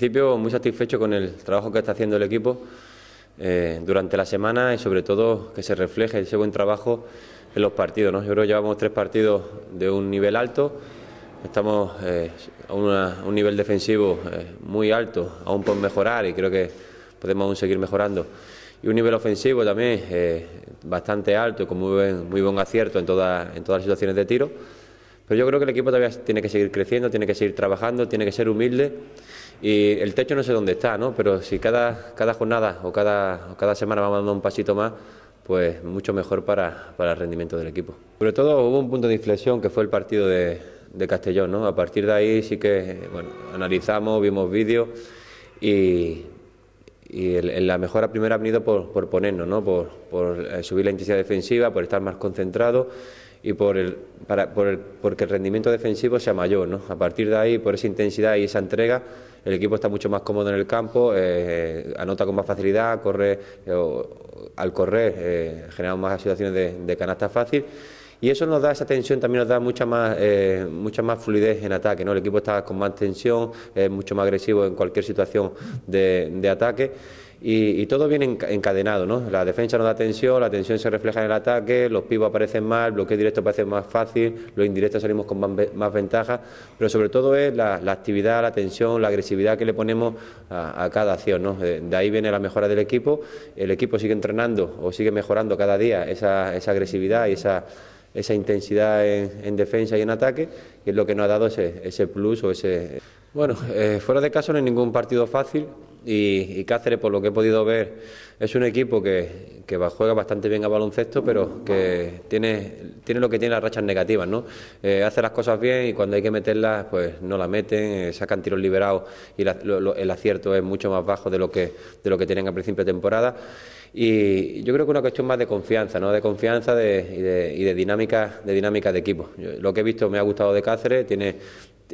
principio muy satisfecho con el trabajo que está haciendo el equipo eh, durante la semana y sobre todo que se refleje ese buen trabajo en los partidos. ¿no? Yo creo que llevamos tres partidos de un nivel alto, estamos eh, a, un nivel defensivo eh, muy alto, aún por mejorar y creo que podemos aún seguir mejorando. Y un nivel ofensivo también bastante alto, con muy buen, acierto en, en todas las situaciones de tiro. Pero yo creo que el equipo todavía tiene que seguir creciendo, tiene que seguir trabajando, tiene que ser humilde y el techo no sé dónde está, ¿no? Pero si cada, cada jornada o cada, cada semana vamos dando un pasito más, pues mucho mejor para, el rendimiento del equipo. Sobre todo hubo un punto de inflexión que fue el partido de, Castellón, A partir de ahí sí que, analizamos, vimos vídeos y, la mejora primera ha venido por, ponernos, ¿no? Por, por eh, subir la intensidad defensiva, por estar más concentrado y por el, para, por el, porque el rendimiento defensivo sea mayor. ¿no? A partir de ahí, por esa intensidad y esa entrega, el equipo está mucho más cómodo en el campo, eh, eh, anota con más facilidad, corre, eh, al correr generamos más situaciones de, canasta fácil. Y eso nos da esa tensión, también nos da mucha más, mucha más fluidez en ataque. ¿no? El equipo está con más tensión, es mucho más agresivo en cualquier situación de ataque y, todo viene encadenado, ¿no? La defensa nos da tensión, la tensión se refleja en el ataque, los pibos aparecen mal, el bloqueo directo parece más fácil, los indirectos salimos con más, ventaja, pero sobre todo es la, actividad, la tensión, la agresividad que le ponemos a, cada acción, ¿no? Eh, de, ahí viene la mejora del equipo, el equipo sigue entrenando o sigue mejorando cada día esa, agresividad y esa esa intensidad en, defensa y en ataque, que es lo que nos ha dado ese, plus o ese... Bueno, eh, fuera de caso no hay ningún partido fácil, y, Cáceres, por lo que he podido ver, es un equipo que, que juega bastante bien a baloncesto, pero que tiene, tiene lo que tiene las rachas negativas, ¿no? Eh, hace las cosas bien y cuando hay que meterlas, pues no las meten, eh, sacan tiros liberados y el acierto es mucho más bajo de lo que, de lo que tienen al principio de temporada. Y yo creo que es una cuestión más de confianza, ¿no? De confianza de, y, de, y de dinámica de dinámica de equipo. lo que he visto me ha gustado de Cáceres, tiene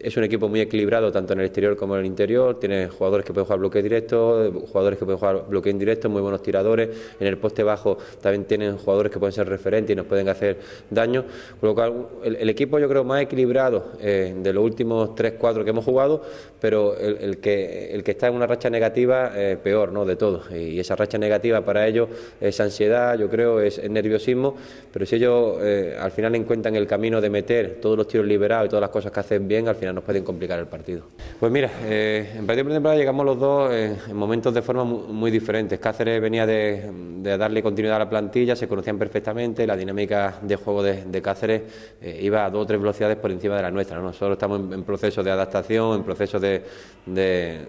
es un equipo muy equilibrado tanto en el exterior como en el interior. Tiene jugadores que pueden jugar bloque directo, jugadores que pueden jugar bloque indirecto, muy buenos tiradores. En el poste bajo también tienen jugadores que pueden ser referentes y nos pueden hacer daño. Con lo cual, el, equipo yo creo más equilibrado eh, de los últimos 3-4 que hemos jugado, pero el, que, el que está en una racha negativa, eh, peor, ¿no? De todo. Y, esa racha negativa para ellos es ansiedad, yo creo, es, nerviosismo, pero si ellos eh, al final encuentran el camino de meter todos los tiros liberados y todas las cosas que hacen bien, al final nos pueden complicar el partido. Pues mira, eh, en partido pretemporada llegamos los dos en momentos de forma muy, diferentes. Cáceres venía de, darle continuidad a la plantilla, se conocían perfectamente, la dinámica de juego de, Cáceres eh, iba a dos o tres velocidades por encima de la nuestra. Nosotros estamos en, proceso de adaptación, en proceso de,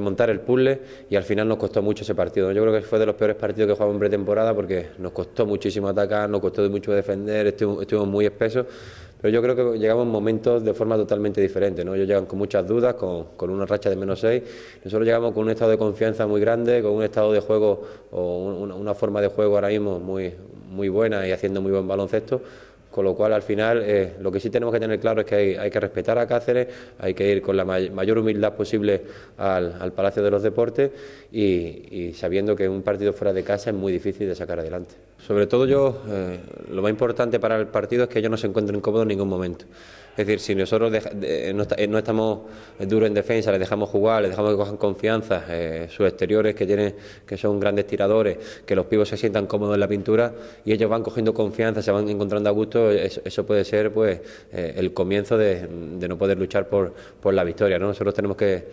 montar el puzzle y al final nos costó mucho ese partido. Yo creo que fue de los peores partidos que jugamos en pretemporada porque nos costó muchísimo atacar, nos costó mucho defender, estuvimos muy espesos pero yo creo que llegamos momentos de forma totalmente diferente, ¿no? Ellos llegan con muchas dudas, con, una racha de menos 6. Nosotros llegamos con un estado de confianza muy grande, con un estado de juego o una forma de juego ahora mismo muy, muy buena y haciendo muy buen baloncesto con lo cual al final eh, lo que sí tenemos que tener claro es que hay, que respetar a Cáceres, hay que ir con la mayor humildad posible al, Palacio de los Deportes y, sabiendo que un partido fuera de casa es muy difícil de sacar adelante. Sobre todo yo, eh, lo más importante para el partido es que ellos no se encuentren cómodos en ningún momento. Es decir, si nosotros eh, no, estamos duros en defensa, les dejamos jugar, les dejamos que cojan confianza, sus exteriores que tienen, que son grandes tiradores, que los pibos se sientan cómodos en la pintura y ellos van cogiendo confianza, se van encontrando a gusto eso, puede ser pues eh, el comienzo de, no poder luchar por, la victoria. ¿no? Nosotros tenemos que,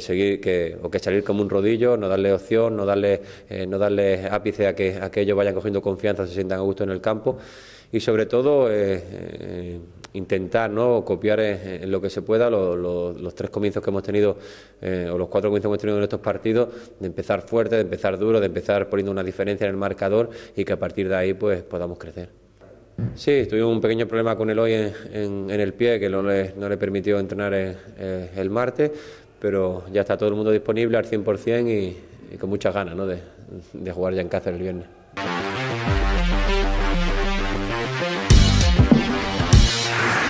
seguir que, o que salir como un rodillo, no darle opción, no darle, eh, no darle ápice a que, a ellos vayan cogiendo confianza, se sientan a gusto en el campo y sobre todo eh, intentar ¿no? copiar en, lo que se pueda los tres comienzos que hemos tenido o los cuatro comienzos que hemos tenido en estos partidos, de empezar fuerte, de empezar duro, de empezar poniendo una diferencia en el marcador y que a partir de ahí pues podamos crecer. Sí, tuve un pequeño problema con el hoy en, el pie que no le, no le permitió entrenar eh, eh, el, martes, pero ya está todo el mundo disponible al 100% y, y con muchas ganas ¿no? de, de jugar ya en Cáceres el viernes.